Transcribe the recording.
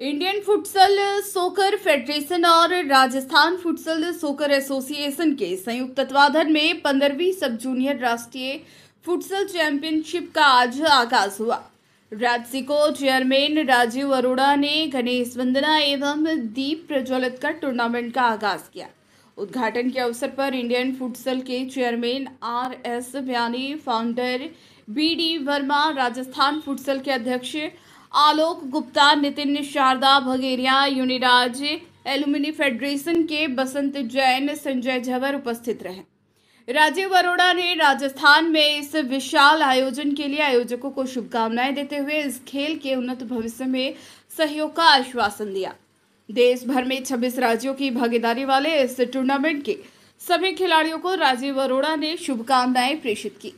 Indian futsal सोकर federation और Rajasthan futsal सोकर एसोसिएशन के संयुक्त तत्वाधान में पंद्रहवीं सब जूनियर राष्ट्रीय फुटसल चैंपियनशिप का आज आगाज हुआ राज्य को चेयरमैन राजीव अरोड़ा ने गणेश वंदना एवं दीप प्रज्वलित कर टूर्नामेंट का आगाज किया उद्घाटन के अवसर पर इंडियन फुटसल के chairman R S Biyani founder B D Verma Rajasthan futsal के अध्यक्ष आलोक गुप्ता नितिन शारदा भगेरिया यूनिराज एलुमिनी फेडरेशन के बसंत जैन संजय झवर उपस्थित रहे राजीव अरोड़ा ने राजस्थान में इस विशाल आयोजन के लिए आयोजकों को शुभकामनाएं देते हुए इस खेल के उन्नत भविष्य में सहयोग का आश्वासन दिया देश भर में 26 राज्यों की भागीदारी वाले इस टूर्नामेंट के सभी खिलाड़ियों को राजीव अरोड़ा ने शुभकामनाएं प्रेषित की